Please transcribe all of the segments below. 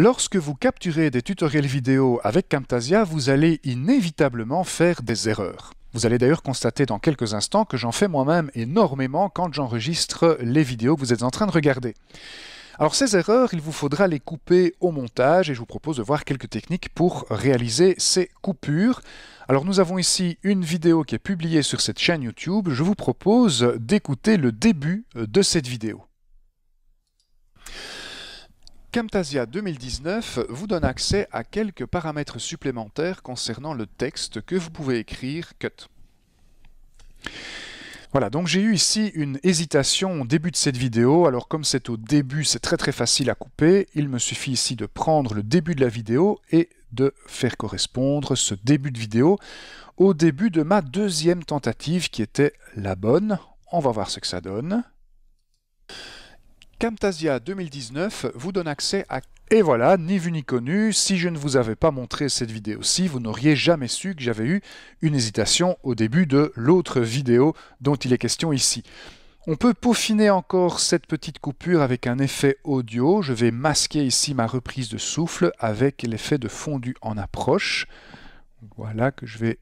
Lorsque vous capturez des tutoriels vidéo avec Camtasia, vous allez inévitablement faire des erreurs. Vous allez d'ailleurs constater dans quelques instants que j'en fais moi-même énormément quand j'enregistre les vidéos que vous êtes en train de regarder. Alors ces erreurs, il vous faudra les couper au montage et je vous propose de voir quelques techniques pour réaliser ces coupures. Alors nous avons ici une vidéo qui est publiée sur cette chaîne YouTube. Je vous propose d'écouter le début de cette vidéo. Camtasia 2019 vous donne accès à quelques paramètres supplémentaires concernant le texte que vous pouvez écrire cut. Voilà, donc j'ai eu ici une hésitation au début de cette vidéo. Alors comme c'est au début, c'est très très facile à couper. Il me suffit ici de prendre le début de la vidéo et de faire correspondre ce début de vidéo au début de ma deuxième tentative qui était la bonne. On va voir ce que ça donne. Camtasia 2019 vous donne accès à... Et voilà, ni vu ni connu, si je ne vous avais pas montré cette vidéo-ci, vous n'auriez jamais su que j'avais eu une hésitation au début de l'autre vidéo dont il est question ici. On peut peaufiner encore cette petite coupure avec un effet audio. Je vais masquer ici ma reprise de souffle avec l'effet de fondu en approche. Voilà que je vais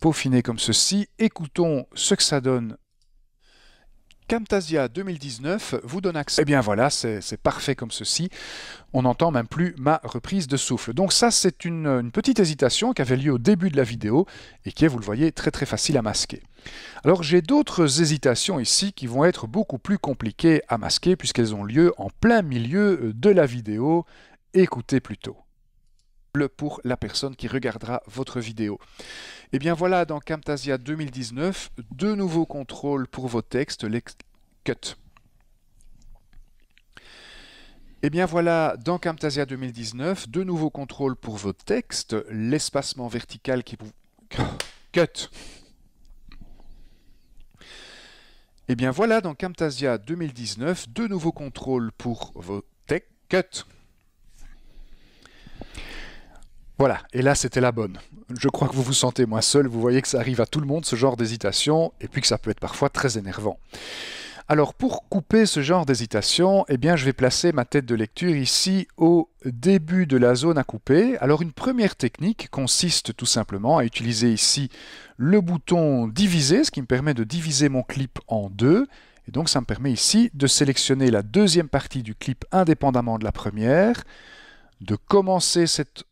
peaufiner comme ceci. Écoutons ce que ça donne Camtasia 2019 vous donne accès. Et eh bien voilà, c'est parfait comme ceci. On n'entend même plus ma reprise de souffle. Donc ça, c'est une, petite hésitation qui avait lieu au début de la vidéo et qui est, vous le voyez, très très facile à masquer. Alors j'ai d'autres hésitations ici qui vont être beaucoup plus compliquées à masquer puisqu'elles ont lieu en plein milieu de la vidéo. Écoutez plutôt pour la personne qui regardera votre vidéo. Et eh bien voilà, dans Camtasia 2019, deux nouveaux contrôles pour vos textes, les cuts. Et eh bien voilà, dans Camtasia 2019, deux nouveaux contrôles pour vos textes, l'espacement vertical qui... Cut Et eh bien voilà, dans Camtasia 2019, deux nouveaux contrôles pour vos textes. Cut voilà, et là c'était la bonne. Je crois que vous vous sentez moins seul, vous voyez que ça arrive à tout le monde, ce genre d'hésitation, et puis que ça peut être parfois très énervant. Alors pour couper ce genre d'hésitation, eh bien je vais placer ma tête de lecture ici au début de la zone à couper. Alors une première technique consiste tout simplement à utiliser ici le bouton diviser, ce qui me permet de diviser mon clip en deux. Et donc ça me permet ici de sélectionner la deuxième partie du clip indépendamment de la première, de commencer cette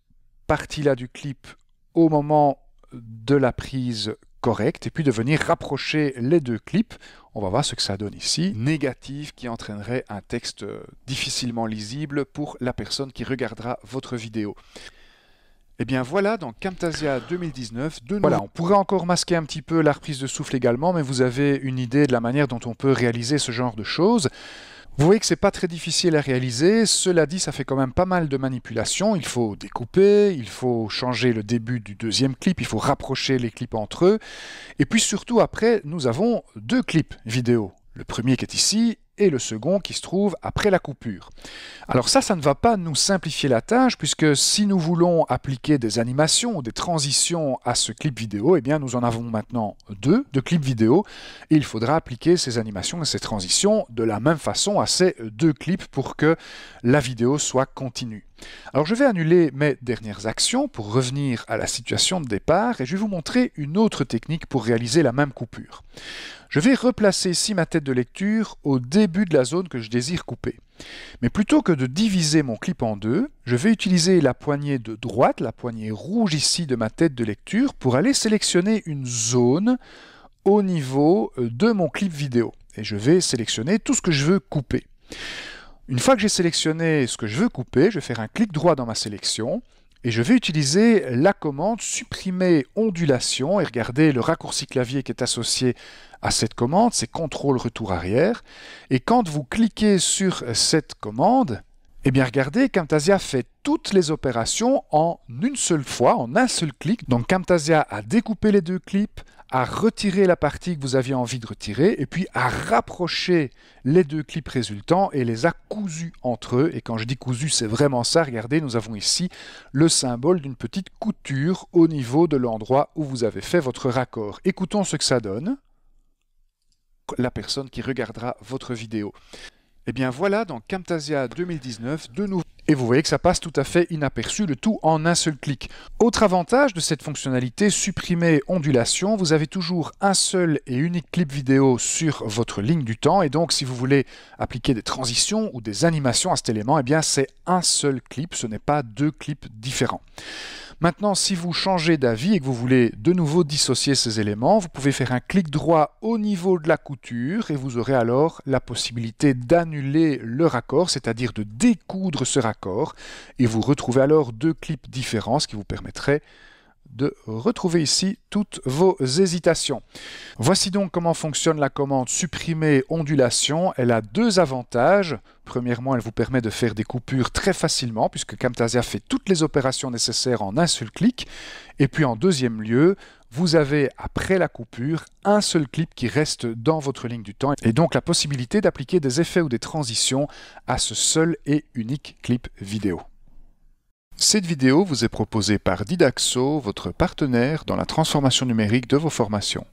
partie-là du clip au moment de la prise correcte et puis de venir rapprocher les deux clips. On va voir ce que ça donne ici. Négatif qui entraînerait un texte euh, difficilement lisible pour la personne qui regardera votre vidéo. Et eh bien voilà, dans Camtasia 2019, de Voilà, on pourrait encore masquer un petit peu la reprise de souffle également, mais vous avez une idée de la manière dont on peut réaliser ce genre de choses. Vous voyez que c'est pas très difficile à réaliser, cela dit ça fait quand même pas mal de manipulations, il faut découper, il faut changer le début du deuxième clip, il faut rapprocher les clips entre eux, et puis surtout après nous avons deux clips vidéo, le premier qui est ici et le second qui se trouve après la coupure. Alors ça, ça ne va pas nous simplifier la tâche puisque si nous voulons appliquer des animations ou des transitions à ce clip vidéo, eh bien nous en avons maintenant deux de clips vidéo et il faudra appliquer ces animations et ces transitions de la même façon à ces deux clips pour que la vidéo soit continue. Alors je vais annuler mes dernières actions pour revenir à la situation de départ et je vais vous montrer une autre technique pour réaliser la même coupure. Je vais replacer ici ma tête de lecture au début de la zone que je désire couper. Mais plutôt que de diviser mon clip en deux, je vais utiliser la poignée de droite, la poignée rouge ici de ma tête de lecture, pour aller sélectionner une zone au niveau euh, de mon clip vidéo. Et je vais sélectionner tout ce que je veux couper. Une fois que j'ai sélectionné ce que je veux couper, je vais faire un clic droit dans ma sélection, et je vais utiliser la commande supprimer ondulation. Et regardez le raccourci clavier qui est associé à cette commande, c'est contrôle retour arrière. Et quand vous cliquez sur cette commande, eh bien regardez, Camtasia fait toutes les opérations en une seule fois, en un seul clic. Donc Camtasia a découpé les deux clips, à retirer la partie que vous aviez envie de retirer et puis à rapprocher les deux clips résultants et les a cousus entre eux. Et quand je dis cousus, c'est vraiment ça. Regardez, nous avons ici le symbole d'une petite couture au niveau de l'endroit où vous avez fait votre raccord. Écoutons ce que ça donne la personne qui regardera votre vidéo. Et eh bien voilà dans Camtasia 2019 de nouveau. Et vous voyez que ça passe tout à fait inaperçu, le tout en un seul clic. Autre avantage de cette fonctionnalité, supprimer ondulation, vous avez toujours un seul et unique clip vidéo sur votre ligne du temps, et donc si vous voulez appliquer des transitions ou des animations à cet élément, et eh bien c'est un seul clip, ce n'est pas deux clips différents. Maintenant, si vous changez d'avis et que vous voulez de nouveau dissocier ces éléments, vous pouvez faire un clic droit au niveau de la couture et vous aurez alors la possibilité d'annuler le raccord, c'est-à-dire de découdre ce raccord, et vous retrouvez alors deux clips différents, ce qui vous permettrait de retrouver ici toutes vos hésitations. Voici donc comment fonctionne la commande supprimer ondulation. Elle a deux avantages. Premièrement, elle vous permet de faire des coupures très facilement puisque Camtasia fait toutes les opérations nécessaires en un seul clic. Et puis en deuxième lieu, vous avez après la coupure un seul clip qui reste dans votre ligne du temps et donc la possibilité d'appliquer des effets ou des transitions à ce seul et unique clip vidéo. Cette vidéo vous est proposée par Didaxo, votre partenaire dans la transformation numérique de vos formations.